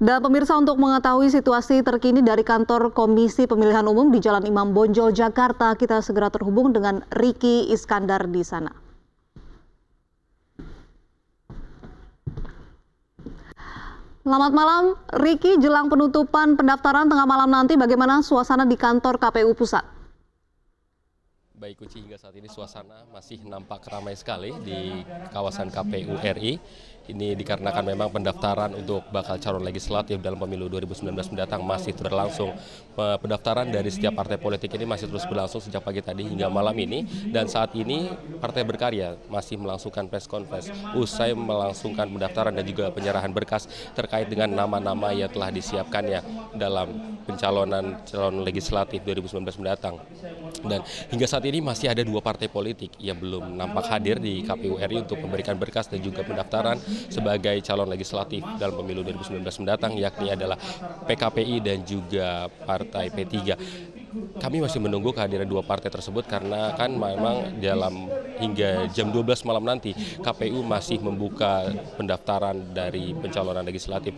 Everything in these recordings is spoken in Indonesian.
Dan pemirsa untuk mengetahui situasi terkini dari kantor Komisi Pemilihan Umum di Jalan Imam Bonjol, Jakarta, kita segera terhubung dengan Riki Iskandar di sana. Selamat malam, Riki. Jelang penutupan pendaftaran tengah malam nanti, bagaimana suasana di kantor KPU Pusat? Baik Kuci hingga saat ini suasana masih nampak ramai sekali di kawasan KPU RI. Ini dikarenakan memang pendaftaran untuk bakal calon legislatif dalam pemilu 2019 mendatang masih berlangsung pendaftaran dari setiap partai politik ini masih terus berlangsung sejak pagi tadi hingga malam ini dan saat ini Partai Berkarya masih melangsungkan press conference usai melangsungkan pendaftaran dan juga penyerahan berkas terkait dengan nama-nama yang telah disiapkan ya dalam pencalonan calon legislatif 2019 mendatang. Dan hingga saat ini masih ada dua partai politik yang belum nampak hadir di KPU RI untuk memberikan berkas dan juga pendaftaran sebagai calon legislatif dalam pemilu 2019 mendatang yakni adalah PKPI dan juga Partai partai P3. Kami masih menunggu kehadiran dua partai tersebut karena kan memang dalam hingga jam 12 malam nanti KPU masih membuka pendaftaran dari pencalonan legislatif.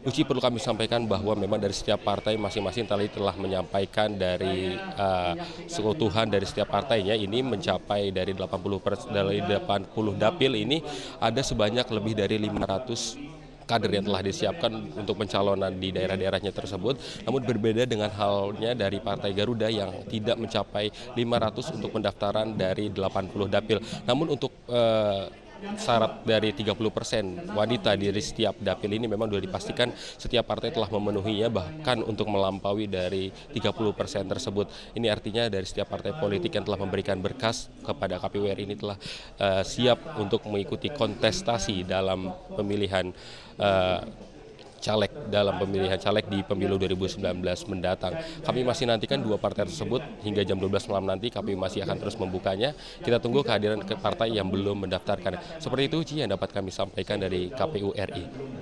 Uci perlu kami sampaikan bahwa memang dari setiap partai masing-masing tadi telah menyampaikan dari uh, eh, Tuhan dari setiap partainya ini mencapai dari 80 pers, dari 80 dapil ini ada sebanyak lebih dari 500 kader yang telah disiapkan untuk pencalonan di daerah-daerahnya tersebut. Namun berbeda dengan halnya dari Partai Garuda yang tidak mencapai 500 untuk pendaftaran dari 80 dapil. Namun untuk eh, syarat dari 30% wanita di setiap dapil ini memang sudah dipastikan setiap partai telah memenuhinya bahkan untuk melampaui dari 30% tersebut. Ini artinya dari setiap partai politik yang telah memberikan berkas kepada KPU RI ini telah uh, siap untuk mengikuti kontestasi dalam pemilihan uh, caleg dalam pemilihan caleg di pemilu 2019 mendatang. Kami masih nantikan dua partai tersebut hingga jam 12 malam nanti kami masih akan terus membukanya. Kita tunggu kehadiran partai yang belum mendaftarkan. Seperti itu Ci yang dapat kami sampaikan dari KPU RI.